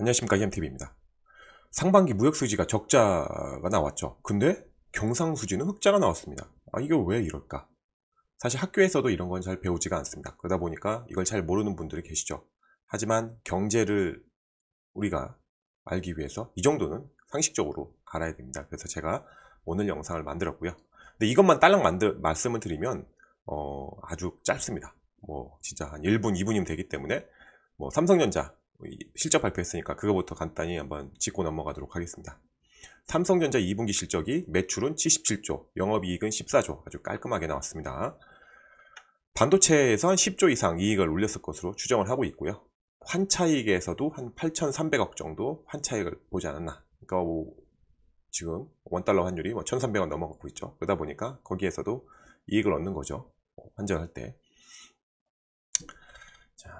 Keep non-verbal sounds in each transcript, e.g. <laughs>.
안녕하십니까 EMTV입니다. 상반기 무역 수지가 적자가 나왔죠. 근데 경상 수지는 흑자가 나왔습니다. 아 이게 왜 이럴까? 사실 학교에서도 이런 건 잘 배우지가 않습니다. 그러다 보니까 이걸 잘 모르는 분들이 계시죠. 하지만 경제를 우리가 알기 위해서 이 정도는 상식적으로 알아야 됩니다. 그래서 제가 오늘 영상을 만들었고요. 근데 이것만 딸랑 만들, 말씀을 드리면 어, 아주 짧습니다. 뭐 진짜 한 1분, 2분이면 되기 때문에 뭐 삼성전자 뭐 실적 발표했으니까 그거부터 간단히 한번 짚고 넘어가도록 하겠습니다. 삼성전자 2분기 실적이 매출은 77조, 영업이익은 14조 아주 깔끔하게 나왔습니다. 반도체에서 한 10조 이상 이익을 올렸을 것으로 추정을 하고 있고요. 환차익에서도 한 8,300억 정도 환차익을 보지 않았나. 그러니까 지금 원달러 환율이 1,300원 뭐 넘어가고 있죠. 그러다 보니까 거기에서도 이익을 얻는 거죠. 환전할 때. 자,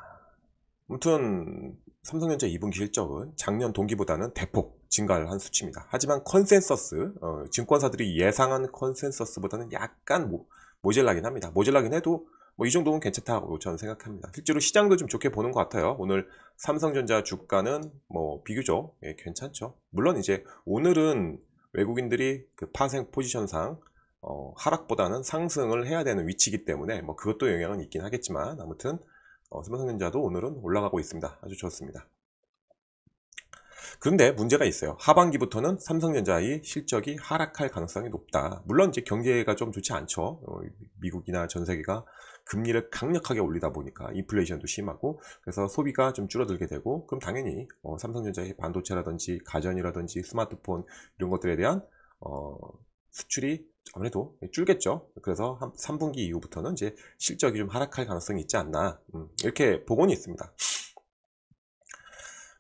아무튼 삼성전자 2분기 실적은 작년 동기보다는 대폭 증가를 한 수치입니다. 하지만 컨센서스, 어, 증권사들이 예상한 컨센서스보다는 약간 모, 모질라긴 합니다. 모질라긴 해도 뭐 이 정도면 괜찮다고 저는 생각합니다. 실제로 시장도 좀 좋게 보는 것 같아요. 오늘 삼성전자 주가는 뭐 비교적 예, 괜찮죠. 물론 이제 오늘은 외국인들이 그 파생 포지션상 어, 하락보다는 상승을 해야 되는 위치이기 때문에 뭐 그것도 영향은 있긴 하겠지만 아무튼 삼성전자도 어, 오늘은 올라가고 있습니다. 아주 좋습니다. 그런데 문제가 있어요. 하반기부터는 삼성전자의 실적이 하락할 가능성이 높다. 물론 이제 경제가 좀 좋지 않죠. 어, 미국이나 전 세계가 금리를 강력하게 올리다 보니까 인플레이션도 심하고 그래서 소비가 좀 줄어들게 되고 그럼 당연히 어, 삼성전자의 반도체라든지 가전이라든지 스마트폰 이런 것들에 대한 어, 수출이 아무래도 줄겠죠. 그래서 한 3분기 이후부터는 이제 실적이 좀 하락할 가능성이 있지 않나 음, 이렇게 복원이 있습니다.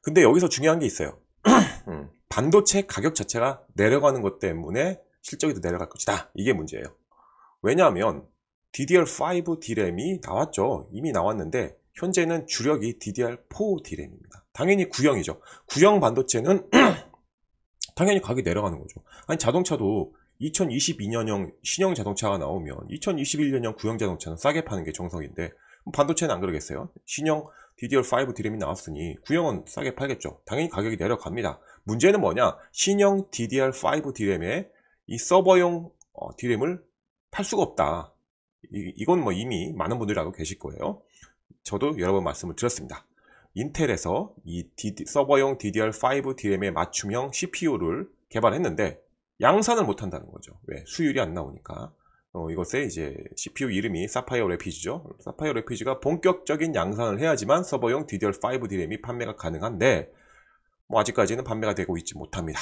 근데 여기서 중요한 게 있어요. <clears throat> 음, 반도체 가격 자체가 내려가는 것 때문에 실적이 더 내려갈 것이다. 이게 문제예요. 왜냐하면 DDR5 D램이 나왔죠. 이미 나왔는데 현재는 주력이 DDR4 D램입니다. 당연히 구형이죠. 구형 반도체는 <clears throat> 당연히 가격이 내려가는 거죠. 아니 자동차도 2022년형 신형 자동차가 나오면 2021년형 구형 자동차는 싸게 파는 게 정석인데 반도체는 안 그러겠어요? 신형 DDR5 드램이 나왔으니 구형은 싸게 팔겠죠. 당연히 가격이 내려갑니다. 문제는 뭐냐? 신형 DDR5 드램에 이 서버용 어, 드램을 팔 수가 없다. 이, 건뭐 이미 많은 분들이 알고 계실 거예요. 저도 여러 번 말씀을 드렸습니다. 인텔에서 이 DD, 서버용 DDR5 DRAM의 맞춤형 CPU를 개발했는데 양산을 못한다는 거죠. 왜? 수율이 안 나오니까. 어, 이것의 이제 CPU 이름이 사파이어 레피지죠. 사파이어 레피지가 본격적인 양산을 해야지만 서버용 DDR5 DRAM이 판매가 가능한데 뭐 아직까지는 판매가 되고 있지 못합니다.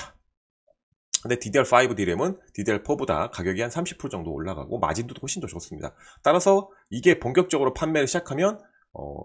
근데 DDR5 DRAM은 DDR4보다 가격이 한 30% 정도 올라가고 마진도 훨씬 더 좋습니다. 따라서 이게 본격적으로 판매를 시작하면 어,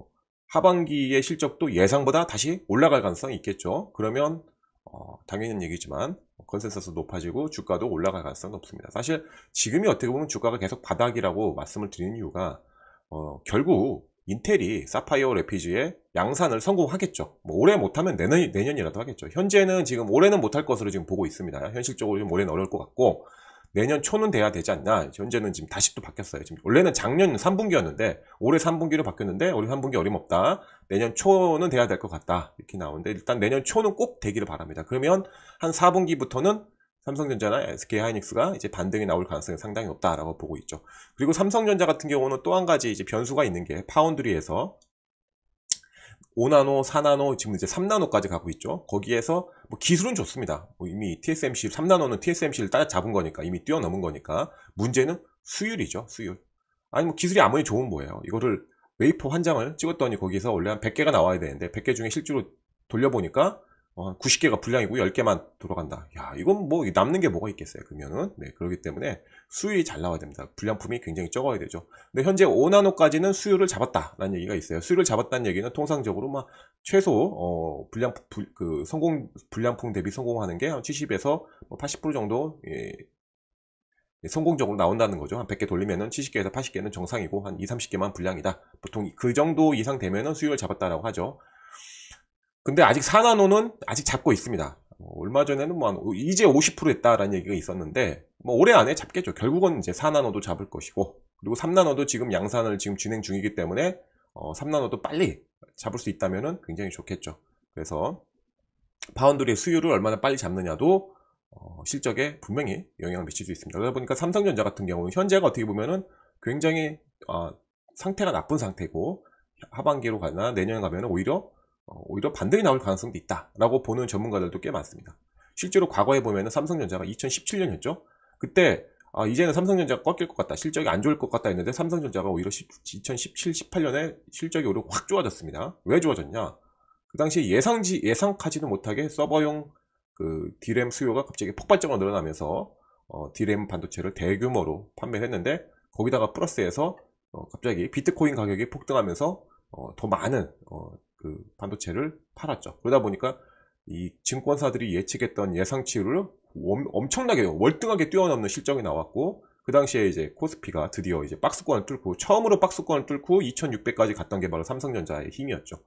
하반기의 실적도 예상보다 다시 올라갈 가능성이 있겠죠. 그러면 어, 당연한 얘기지만 컨센서스 높아지고 주가도 올라갈 가능성이 높습니다. 사실 지금이 어떻게 보면 주가가 계속 바닥이라고 말씀을 드리는 이유가 어, 결국 인텔이 사파이어 레피지의 양산을 성공하겠죠. 뭐 올해 못하면 내년, 내년이라도 하겠죠. 현재는 지금 올해는 못할 것으로 지금 보고 있습니다. 현실적으로 좀 올해는 어려울 것 같고 내년 초는 돼야 되지 않나. 현재는 지금 다시 또 바뀌었어요. 지금 원래는 작년 3분기였는데 올해 3분기로 바뀌었는데 올해 3분기 어림없다. 내년 초는 돼야 될 것 같다. 이렇게 나오는데 일단 내년 초는 꼭 되기를 바랍니다. 그러면 한 4분기부터는 삼성전자나 SK 하이닉스가 이제 반등이 나올 가능성이 상당히 높다라고 보고 있죠. 그리고 삼성전자 같은 경우는 또 한 가지 이제 변수가 있는 게 파운드리에서 5나노, 4나노, 지금 이제 3나노까지 가고 있죠. 거기에서 뭐 기술은 좋습니다. 뭐 이미 TSMC, 3나노는 TSMC를 따라잡은 거니까 이미 뛰어넘은 거니까 문제는 수율이죠. 수율. 아니 뭐 기술이 아무리 좋은 뭐예요. 이거를 웨이퍼 한 장을 찍었더니 거기서 원래 한 100개가 나와야 되는데 100개 중에 실제로 돌려보니까 어, 90개가 불량이고 10개만 들어간다. 야, 이건 뭐 남는 게 뭐가 있겠어요. 그러면은. 네, 그렇기 때문에 수율이 잘 나와야 됩니다. 불량품이 굉장히 적어야 되죠. 근데 현재 5나노까지는 수율을 잡았다라는 얘기가 있어요. 수율을 잡았다는 얘기는 통상적으로 막 최소 어, 불량 그 성공 불량품 대비 성공하는 게 한 70에서 80% 정도 예, 예, 성공적으로 나온다는 거죠. 한 100개 돌리면은 70개에서 80개는 정상이고 한 2, 30개만 불량이다. 보통 그 정도 이상 되면은 수율을 잡았다라고 하죠. 근데 아직 산화노는 아직 잡고 있습니다. 뭐 얼마 전에는 뭐 이제 50% 했다라는 얘기가 있었는데 뭐 올해 안에 잡겠죠. 결국은 이제 4나노도 잡을 것이고 그리고 3나노도 지금 양산을 지금 진행 중이기 때문에 어, 3나노도 빨리 잡을 수 있다면 굉장히 좋겠죠. 그래서 파운드리의 수요를 얼마나 빨리 잡느냐도 어, 실적에 분명히 영향을 미칠 수 있습니다. 그러다 보니까 삼성전자 같은 경우는 현재가 어떻게 보면은 굉장히 어, 상태가 나쁜 상태고 하반기로 가나 내년에 가면 은 오히려 어, 오히려 반등이 나올 가능성도 있다라고 보는 전문가들도 꽤 많습니다. 실제로 과거에 보면 삼성전자가 2017년이었죠. 그때 아, 이제는 삼성전자가 꺾일 것 같다. 실적이 안 좋을 것 같다 했는데 삼성전자가 오히려 2017, 18년에 실적이 오히려 확 좋아졌습니다. 왜 좋아졌냐? 그 당시 예상지 예상하지도 못하게 서버용 그 디램 수요가 갑자기 폭발적으로 늘어나면서 어, 디램 반도체를 대규모로 판매 했는데 거기다가 플러스에서 어, 갑자기 비트코인 가격이 폭등하면서 어, 더 많은 어, 그 반도체를 팔았죠. 그러다 보니까 이 증권사들이 예측했던 예상치율을 엄청나게 월등하게 뛰어넘는 실적이 나왔고 그 당시에 이제 코스피가 드디어 이제 박스권을 뚫고 처음으로 박스권을 뚫고 2600까지 갔던 게 바로 삼성전자의 힘이었죠.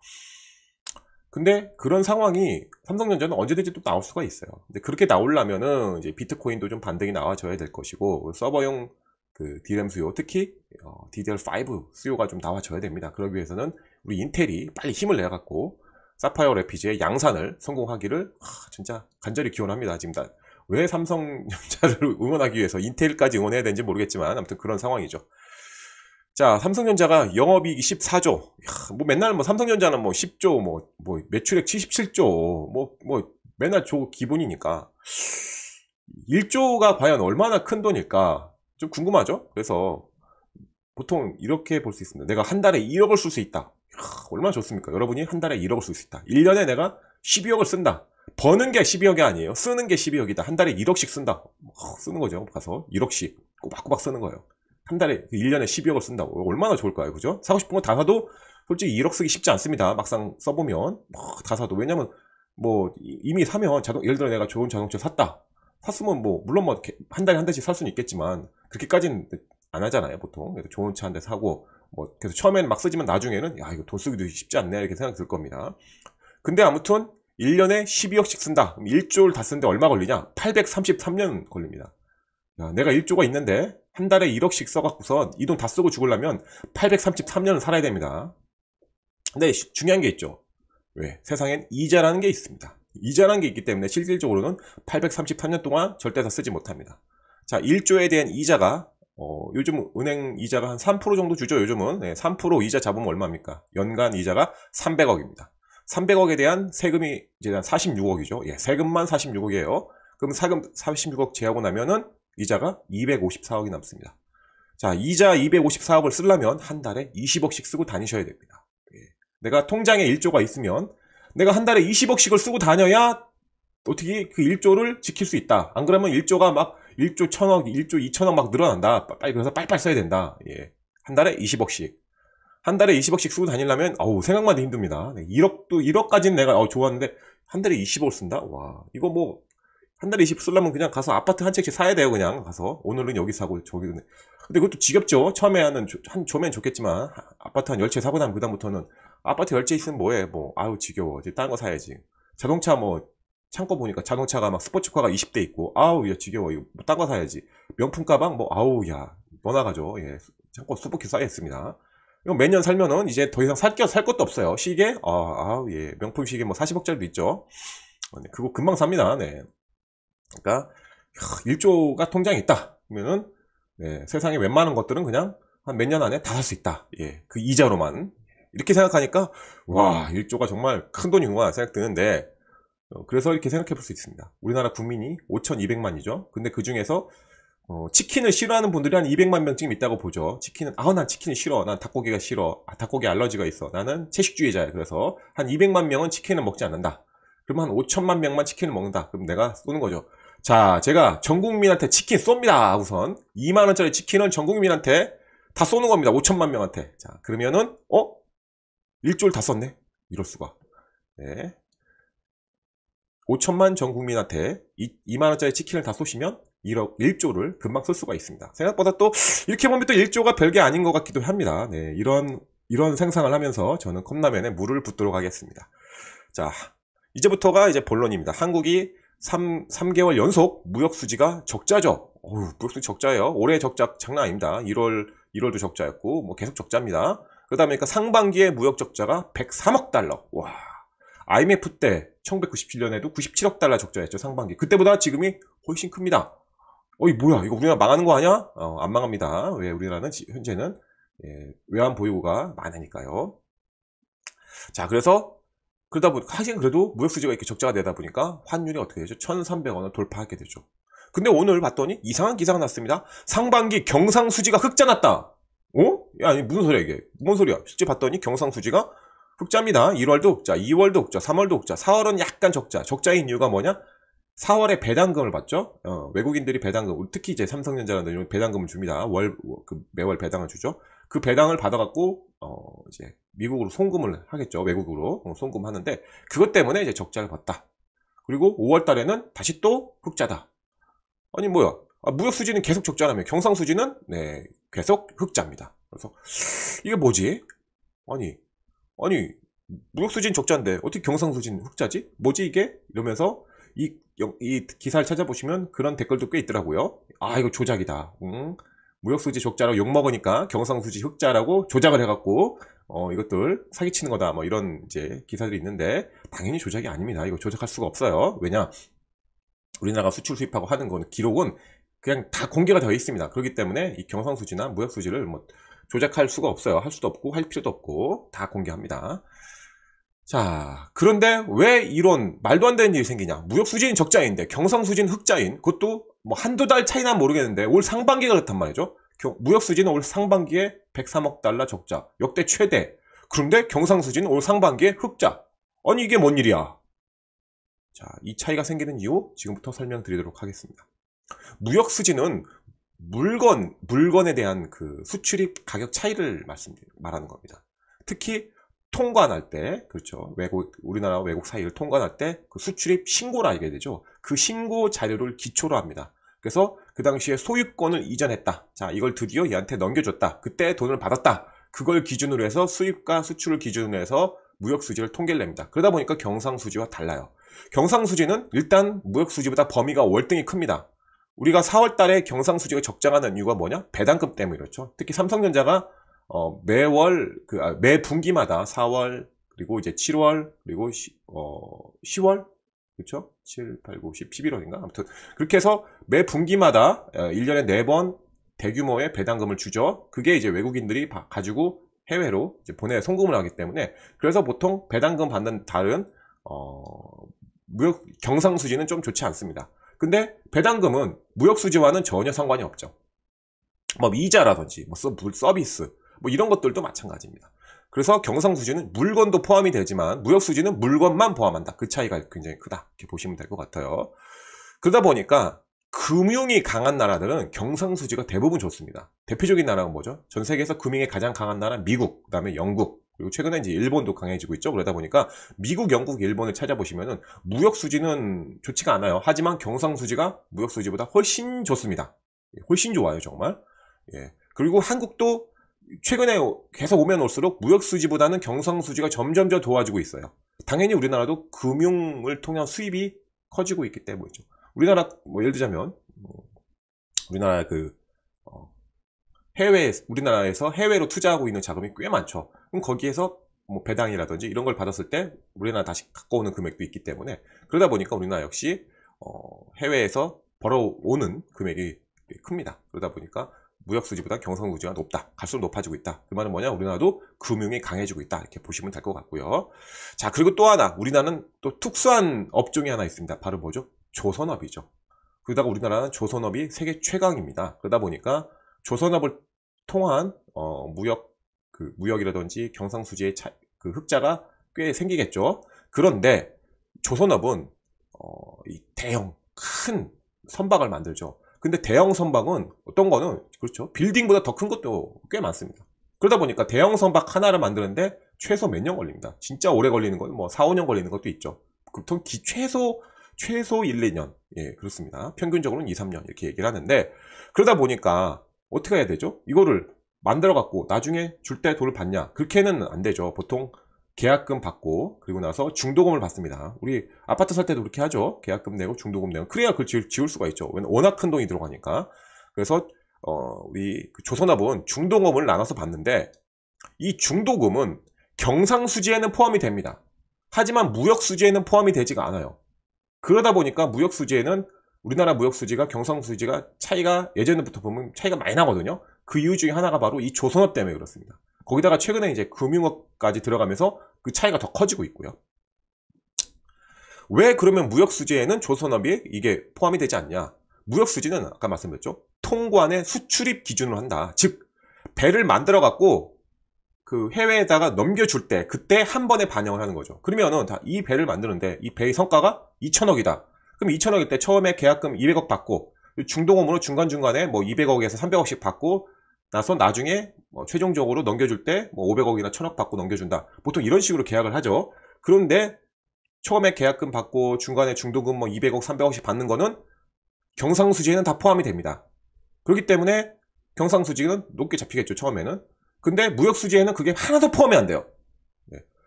근데 그런 상황이 삼성전자는 언제든지 또 나올 수가 있어요. 근데 그렇게 나오려면은 이제 비트코인도 좀 반등이 나와줘야 될 것이고 서버용 그 DRAM 수요, 특히 어, DDR5 수요가 좀 나와줘야 됩니다. 그러기 위해서는 우리 인텔이 빨리 힘을 내갖고 사파이어 레피지의 양산을 성공하기를 하, 아, 진짜 간절히 기원합니다. 지금 다, 왜 삼성전자를 <laughs> 응원하기 위해서 인텔까지 응원해야 되는지 모르겠지만 아무튼 그런 상황이죠. 자, 삼성전자가 영업이익이 14조. 야, 뭐 맨날 뭐 삼성전자는 뭐 10조, 뭐, 뭐 매출액 77조, 뭐, 뭐 맨날 조 기본이니까. 1조가 과연 얼마나 큰 돈일까? 좀 궁금하죠? 그래서 보통 이렇게 볼 수 있습니다. 내가 한 달에 1억을 쓸 수 있다. 얼마나 좋습니까? 여러분이 한 달에 1억을 쓸 수 있다. 1년에 내가 12억을 쓴다. 버는 게 12억이 아니에요. 쓰는 게 12억이다. 한 달에 1억씩 쓴다. 어, 쓰는 거죠. 가서 1억씩 꼬박꼬박 쓰는 거예요. 한 달에 1년에 그 12억을 쓴다. 고 얼마나 좋을까요? 그죠? 사고 싶은 거 다 사도 솔직히 1억 쓰기 쉽지 않습니다. 막상 써보면 어, 다 사도 왜냐면 뭐 이미 사면 자동 예를 들어 내가 좋은 자동차 샀다. 샀으면 뭐 물론 뭐 한 달에 한 대씩 살 수는 있겠지만 그렇게까지는 안 하잖아요 보통 그래서 좋은 차 한 대 사고 뭐 그래서 처음에는 막 쓰지만 나중에는 야 이거 돈 쓰기도 쉽지 않네 이렇게 생각이 들 겁니다 근데 아무튼 1년에 12억씩 쓴다 그럼 1조를 다 쓰는데 얼마 걸리냐 833년 걸립니다 야, 내가 1조가 있는데 한 달에 1억씩 써갖고선 이 돈 다 쓰고 죽으려면 833년을 살아야 됩니다 근데 중요한 게 있죠 왜? 세상엔 이자라는 게 있습니다 이자라는 게 있기 때문에 실질적으로는 833년 동안 절대 다 쓰지 못합니다 자, 1조에 대한 이자가 어, 요즘 은행 이자가 한 3% 정도 주죠. 요즘은 네, 3% 이자 잡으면 얼마입니까? 연간 이자가 300억입니다. 300억에 대한 세금이 이제 한 46억이죠. 예, 세금만 46억이에요. 그럼 세금 46억 제하고 나면은 이자가 254억이 남습니다. 자, 이자 254억을 쓰려면 한 달에 20억씩 쓰고 다니셔야 됩니다. 예, 내가 통장에 1조가 있으면 내가 한 달에 20억씩을 쓰고 다녀야 어떻게 그 1조를 지킬 수 있다. 안 그러면 1조가 막 1조 1000억, 1조 2천억 막 늘어난다. 빨리 그래서 빨빨 써야 된다. 예. 한 달에 20억씩. 한 달에 20억씩 쓰고 다니려면 어우 생각만 해도 힘듭니다. 1억도 1억까지는 내가 어 좋았는데 한 달에 2 0억 쓴다. 와. 이거 뭐 한 달에 20억 쓰려면 그냥 가서 아파트 한 채씩 사야 돼요, 그냥 가서. 오늘은 여기 사고 저기 근데 그것도 지겹죠. 처음에 하는 한 조면 좋겠지만 아파트 한 10채 사고 나면 그다음부터는 아파트 10채 있으면 뭐해? 뭐 아우 지겨워. 이제 딴거 사야지. 자동차 뭐 창고 보니까 자동차가 막 스포츠카가 20대 있고 아우 야 지겨워 이거 뭐 딴거 사야지 명품 가방 뭐 아우 야 떠나가죠 예 창고 수북히 쌓여 있습니다 이거 매년 살면은 이제 더 이상 살게 살 것도 없어요 시계 아, 아우 예 명품 시계 뭐 40억짜리도 있죠 어, 네, 그거 금방 삽니다 네 그러니까 1조가 통장에 있다 그러면은 네, 세상에 웬만한 것들은 그냥 한 몇 년 안에 다 살 수 있다 예 그 이자로만 이렇게 생각하니까 와 1조가 정말 큰 돈이구나 생각 드는데 어, 그래서 이렇게 생각해 볼 수 있습니다. 우리나라 국민이 5,200만이죠. 근데 그 중에서 어, 치킨을 싫어하는 분들이 한 200만 명쯤 있다고 보죠. 치킨은 아, 우난 치킨이 싫어. 난 닭고기가 싫어. 아, 닭고기 알러지가 있어. 나는 채식주의자야. 그래서 한 200만 명은 치킨을 먹지 않는다. 그러면 한 5천만 명만 치킨을 먹는다. 그럼 내가 쏘는 거죠. 자, 제가 전 국민한테 치킨 쏩니다. 우선 2만 원짜리 치킨은 전 국민한테 다 쏘는 겁니다. 5천만 명한테. 자, 그러면은 어? 일조를 다 썼네. 이럴 수가. 네. 5천만 전 국민한테 2만원짜리 치킨을 다 쏘시면 1억, 1조를 금방 쓸 수가 있습니다. 생각보다 또 이렇게 보면 또 1조가 별게 아닌 것 같기도 합니다. 네, 이런, 이런 생상을 하면서 저는 컵라면에 물을 붓도록 하겠습니다. 자, 이제부터가 이제 본론입니다. 한국이 3, 3개월 연속 무역수지가 적자죠. 어우, 무역수지 적자예요. 올해 적자 장난 아닙니다. 1월, 1월도 적자였고, 뭐 계속 적자입니다. 그다음에까 상반기에 무역 적자가 103억 달러. 와. IMF 때 1997년에도 97억 달러 적자였죠 상반기. 그때보다 지금이 훨씬 큽니다. 어이 뭐야 이거 우리나라 망하는 거 아니야? 어, 안 망합니다. 왜 우리나라는 지, 현재는 예, 외환 보유고가 많으니까요. 자 그래서 그러다 보니까 하긴 그래도 무역 수지가 이렇게 적자가 되다 보니까 환율이 어떻게 되죠? 1,300원을 돌파하게 되죠. 근데 오늘 봤더니 이상한 기사가 났습니다. 상반기 경상 수지가 흑자 났다. 어? 야, 아니 무슨 소리야 이게? 뭔 소리야? 실제 봤더니 경상 수지가 흑자입니다. 1월도 흑자, 2월도 흑자, 3월도 흑자, 4월은 약간 적자. 적자인 이유가 뭐냐? 4월에 배당금을 받죠. 어, 외국인들이 배당금, 특히 이제 삼성전자라는 이런 배당금을 줍니다. 월, 그 매월 배당을 주죠. 그 배당을 받아갖고 어, 이제 미국으로 송금을 하겠죠. 외국으로 어, 송금하는데 그것 때문에 이제 적자를 봤다. 그리고 5월달에는 다시 또 흑자다. 아니 뭐야? 아, 무역 수지는 계속 적자라며 경상 수지는 네 계속 흑자입니다. 그래서 이게 뭐지? 아니 아니 무역수진 적자인데 어떻게 경상수진 흑자지? 뭐지 이게? 이러면서 이, 이 기사를 찾아보시면 그런 댓글도 꽤 있더라고요. 아 이거 조작이다. 응. 무역수지 적자라고 욕먹으니까 경상수지 흑자라고 조작을 해갖고 어, 이것들 사기치는 거다 뭐 이런 이제 기사들이 있는데 당연히 조작이 아닙니다. 이거 조작할 수가 없어요. 왜냐 우리나라가 수출 수입하고 하는 건 기록은 그냥 다 공개가 되어 있습니다. 그렇기 때문에 이 경상수지나 무역수지를 뭐 조작할 수가 없어요. 할 수도 없고 할 필요도 없고 다 공개합니다. 자, 그런데 왜 이런 말도 안 되는 일이 생기냐? 무역 수지인 적자인데 경상 수지인 흑자인 그것도 뭐 한두 달 차이나 모르겠는데 올 상반기가 그렇단 말이죠. 무역 수지는 올 상반기에 103억 달러 적자, 역대 최대. 그런데 경상 수지는 올 상반기에 흑자. 아니 이게 뭔 일이야? 자, 이 차이가 생기는 이유 지금부터 설명드리도록 하겠습니다. 무역 수지는 물건, 물건에 대한 그 수출입 가격 차이를 말씀, 말하는 겁니다. 특히 통관할 때, 그렇죠. 외국, 우리나라 외국 사이를 통관할 때 그 수출입 신고를 알게 되죠. 그 신고 자료를 기초로 합니다. 그래서 그 당시에 소유권을 이전했다. 자, 이걸 드디어 얘한테 넘겨줬다. 그때 돈을 받았다. 그걸 기준으로 해서 수입과 수출을 기준으로 해서 무역수지를 통계를 냅니다. 그러다 보니까 경상수지와 달라요. 경상수지는 일단 무역수지보다 범위가 월등히 큽니다. 우리가 4월 달에 경상수지가 적자가난 이유가 뭐냐? 배당금 때문에그렇죠 특히 삼성전자가 어, 매월 그, 아, 매 분기마다 4월 그리고 이제 7월 그리고 시, 어, 10월 그렇죠? 7, 8, 9, 10, 11월인가? 아무튼 그렇게 해서 매 분기마다 1년에 어, 4번 대규모의 배당금을 주죠. 그게 이제 외국인들이 가지고 해외로 보내 송금을 하기 때문에 그래서 보통 배당금 받는 다른 어, 무역 경상수지는 좀 좋지 않습니다. 근데 배당금은 무역 수지와는 전혀 상관이 없죠. 뭐 이자라든지 뭐 서비스 뭐 이런 것들도 마찬가지입니다. 그래서 경상수지는 물건도 포함이 되지만 무역수지는 물건만 포함한다. 그 차이가 굉장히 크다. 이렇게 보시면 될 것 같아요. 그러다 보니까 금융이 강한 나라들은 경상수지가 대부분 좋습니다. 대표적인 나라가 뭐죠? 전 세계에서 금융이 가장 강한 나라 미국, 그 다음에 영국, 그리고 최근에 이제 일본도 강해지고 있죠. 그러다 보니까 미국, 영국, 일본을 찾아보시면은 무역 수지는 좋지가 않아요. 하지만 경상 수지가 무역 수지보다 훨씬 좋습니다. 예, 훨씬 좋아요, 정말. 예. 그리고 한국도 최근에 계속 오면 올수록 무역 수지보다는 경상 수지가 점점 더 도와주고 있어요. 당연히 우리나라도 금융을 통한 수입이 커지고 있기 때문이죠. 우리나라 뭐 예를 들자면 뭐 우리나라 그 해외 우리나라에서 해외로 투자하고 있는 자금이 꽤 많죠. 그럼 거기에서 뭐 배당이라든지 이런 걸 받았을 때 우리나라 다시 갖고 오는 금액도 있기 때문에 그러다 보니까 우리나라 역시 어, 해외에서 벌어오는 금액이 큽니다. 그러다 보니까 무역 수지보다 경상 수지가 높다. 갈수록 높아지고 있다. 그 말은 뭐냐? 우리나라도 금융이 강해지고 있다. 이렇게 보시면 될 것 같고요. 자, 그리고 또 하나 우리나라는 또 특수한 업종이 하나 있습니다. 바로 뭐죠? 조선업이죠. 그러다가 우리나라는 조선업이 세계 최강입니다. 그러다 보니까 조선업을 통한 어, 무역 그 무역이라든지 경상수지의 차, 그 흑자가 꽤 생기겠죠. 그런데 조선업은 어, 이 대형 큰 선박을 만들죠. 근데 대형 선박은 어떤 거는 그렇죠. 빌딩보다 더 큰 것도 꽤 많습니다. 그러다 보니까 대형 선박 하나를 만드는데 최소 몇 년 걸립니다. 진짜 오래 걸리는 건 뭐 4, 5년 걸리는 것도 있죠. 보통 기, 최소 최소 1, 2년. 예, 그렇습니다. 평균적으로는 2, 3년 이렇게 얘기를 하는데 그러다 보니까 어떻게 해야 되죠? 이거를 만들어 갖고 나중에 줄 때 돈을 받냐? 그렇게는 안 되죠. 보통 계약금 받고 그리고 나서 중도금을 받습니다. 우리 아파트 살 때도 그렇게 하죠. 계약금 내고 중도금 내고 그래야 그걸 지을, 수가 있죠. 워낙 큰 돈이 들어가니까. 그래서 어, 우리 그 조선업은 중도금을 나눠서 받는데 이 중도금은 경상수지에는 포함이 됩니다. 하지만 무역수지에는 포함이 되지가 않아요. 그러다 보니까 무역수지에는 우리나라 무역 수지가 경상 수지가 차이가 예전부터 보면 차이가 많이 나거든요. 그 이유 중에 하나가 바로 이 조선업 때문에 그렇습니다. 거기다가 최근에 이제 금융업까지 들어가면서 그 차이가 더 커지고 있고요. 왜 그러면 무역 수지에는 조선업이 이게 포함이 되지 않냐? 무역 수지는 아까 말씀드렸죠. 통관의 수출입 기준으로 한다. 즉 배를 만들어 갖고 그 해외에다가 넘겨줄 때 그때 한 번에 반영을 하는 거죠. 그러면은 다 이 배를 만드는데 이 배의 성과가 2천억이다. 그럼 2천억일 때 처음에 계약금 200억 받고 중동업으로 중간중간에 뭐 200억에서 300억씩 받고 나서 나중에 뭐 최종적으로 넘겨줄 때 뭐 500억이나 1000억 받고 넘겨준다. 보통 이런 식으로 계약을 하죠. 그런데 처음에 계약금 받고 중간에 중도금 뭐 200억, 300억씩 받는 거는 경상수지에는 다 포함이 됩니다. 그렇기 때문에 경상수지는 높게 잡히겠죠, 처음에는. 근데 무역수지에는 그게 하나도 포함이 안 돼요.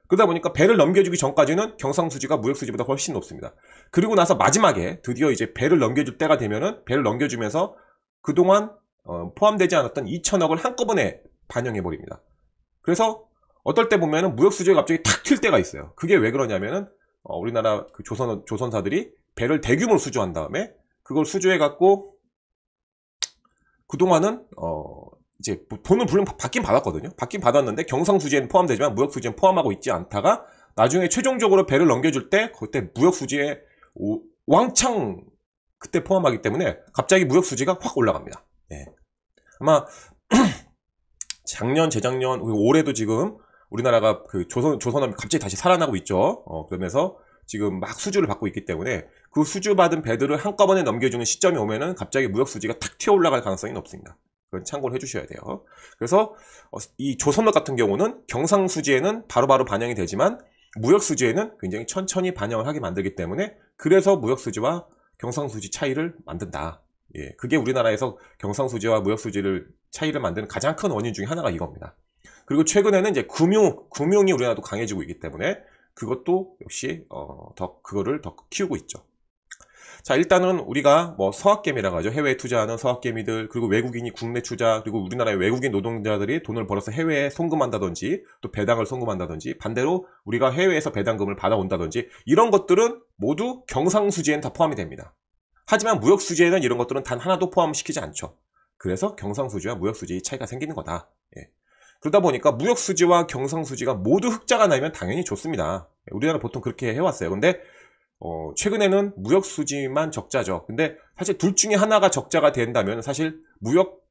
그러다 보니까 배를 넘겨주기 전까지는 경상수지가 무역수지보다 훨씬 높습니다. 그리고 나서 마지막에 드디어 이제 배를 넘겨줄 때가 되면은 배를 넘겨주면서 그동안 어, 포함되지 않았던 2천억을 한꺼번에 반영해 버립니다. 그래서 어떨 때 보면은 무역수지가 갑자기 탁 튈 때가 있어요. 그게 왜 그러냐면은 어, 우리나라 그 조선 조선사들이 배를 대규모로 수주한 다음에 그걸 수주해 갖고 그동안은 어, 이제 돈은 물론 받긴 받았거든요. 받긴 받았는데 경상 수지에는 포함되지만 무역 수지는 에 포함하고 있지 않다가 나중에 최종적으로 배를 넘겨줄 때 그때 무역 수지에 오, 왕창 그때 포함하기 때문에 갑자기 무역 수지가 확 올라갑니다. 네. 아마 <clears throat> 작년, 재작년, 올해도 지금 우리나라가 그 조선 조선업이 갑자기 다시 살아나고 있죠. 어, 그러면서 지금 막 수주를 받고 있기 때문에 그 수주 받은 배들을 한꺼번에 넘겨주는 시점이 오면은 갑자기 무역 수지가 탁 튀어 올라갈 가능성이 높습니다. 그건 참고를 해주셔야 돼요. 그래서 어, 이 조선업 같은 경우는 경상수지에는 바로바로 반영이 되지만 무역수지에는 굉장히 천천히 반영을 하게 만들기 때문에 그래서 무역수지와 경상수지 차이를 만든다. 예, 그게 우리나라에서 경상수지와 무역수지를 차이를 만드는 가장 큰 원인 중에 하나가 이겁니다. 그리고 최근에는 이제 금융, 금융이 우리나라도 강해지고 있기 때문에 그것도 역시 어, 더 그거를 더 키우고 있죠. 자 일단은 우리가 뭐 서학개미라고 하죠 해외에 투자하는 서학개미들 그리고 외국인이 국내 투자 그리고 우리나라의 외국인 노동자들이 돈을 벌어서 해외에 송금한다든지 또 배당을 송금한다든지 반대로 우리가 해외에서 배당금을 받아온다든지 이런 것들은 모두 경상수지엔 다 포함이 됩니다 하지만 무역수지에는 이런 것들은 단 하나도 포함시키지 않죠 그래서 경상수지와 무역수지 차이가 생기는 거다 예. 그러다 보니까 무역수지와 경상수지가 모두 흑자가 나면 당연히 좋습니다 예, 우리나라 보통 그렇게 해왔어요 근데 어, 최근에는 무역 수지만 적자죠. 근데 사실 둘 중에 하나가 적자가 된다면 사실 무역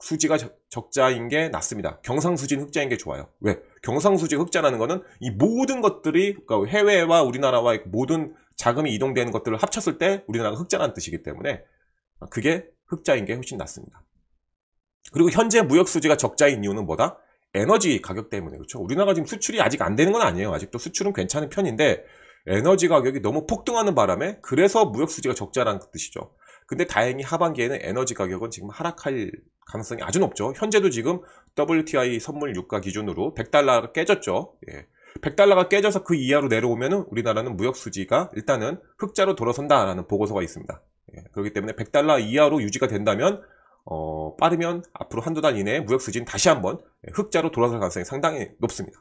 수지가 적자인 게 낫습니다. 경상수지는 흑자인 게 좋아요. 왜? 경상수지 흑자라는 거는 이 모든 것들이 그러니까 해외와 우리나라와 모든 자금이 이동되는 것들을 합쳤을 때 우리나라가 흑자라는 뜻이기 때문에 그게 흑자인 게 훨씬 낫습니다. 그리고 현재 무역수지가 적자인 이유는 뭐다? 에너지 가격 때문에 그렇죠. 우리나라가 지금 수출이 아직 안 되는 건 아니에요. 아직도 수출은 괜찮은 편인데 에너지 가격이 너무 폭등하는 바람에 그래서 무역 수지가 적자라는 뜻이죠. 근데 다행히 하반기에는 에너지 가격은 지금 하락할 가능성이 아주 높죠. 현재도 지금 WTI 선물 유가 기준으로 100달러가 깨졌죠. 예. 100달러가 깨져서 그 이하로 내려오면 우리나라는 무역 수지가 일단은 흑자로 돌아선다라는 보고서가 있습니다. 예. 그렇기 때문에 100달러 이하로 유지가 된다면 어, 빠르면 앞으로 한두 달 이내에 무역 수지는 다시 한번 흑자로 돌아설 가능성이 상당히 높습니다.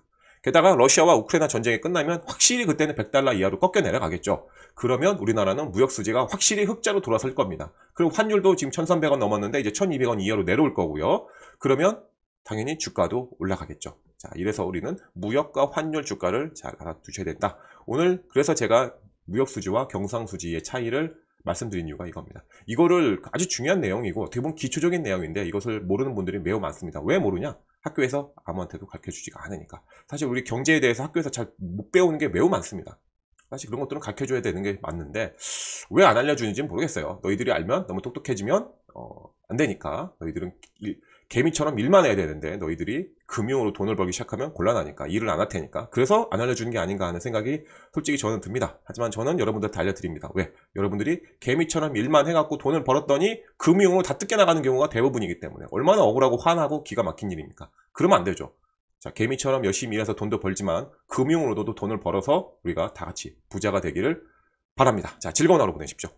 게다가 러시아와 우크라이나 전쟁이 끝나면 확실히 그때는 100달러 이하로 꺾여 내려가겠죠. 그러면 우리나라는 무역 수지가 확실히 흑자로 돌아설 겁니다. 그리고 환율도 지금 1,300원 넘었는데 이제 1,200원 이하로 내려올 거고요. 그러면 당연히 주가도 올라가겠죠. 자, 이래서 우리는 무역과 환율 주가를 잘 알아두셔야 된다. 오늘 그래서 제가 무역 수지와 경상 수지의 차이를 말씀드린 이유가 이겁니다. 이거를 아주 중요한 내용이고 대부분 기초적인 내용인데 이것을 모르는 분들이 매우 많습니다. 왜 모르냐? 학교에서 아무한테도 가르쳐 주지가 않으니까 사실 우리 경제에 대해서 학교에서 잘 못 배우는 게 매우 많습니다 사실 그런 것들은 가르쳐 줘야 되는 게 맞는데 왜 안 알려주는지는 모르겠어요 너희들이 알면 너무 똑똑해지면 어, 안 되니까 너희들은 일, 개미처럼 일만 해야 되는데 너희들이 금융으로 돈을 벌기 시작하면 곤란하니까 일을 안 할 테니까 그래서 안 알려주는 게 아닌가 하는 생각이 솔직히 저는 듭니다 하지만 저는 여러분들한테 알려드립니다 왜? 여러분들이 개미처럼 일만 해갖고 돈을 벌었더니 금융으로 다 뜯겨나가는 경우가 대부분이기 때문에 얼마나 억울하고 화나고 기가 막힌 일입니까 그러면 안 되죠 자, 개미처럼 열심히 일해서 돈도 벌지만 금융으로도 돈을 벌어서 우리가 다 같이 부자가 되기를 바랍니다. 자, 즐거운 하루 보내십시오.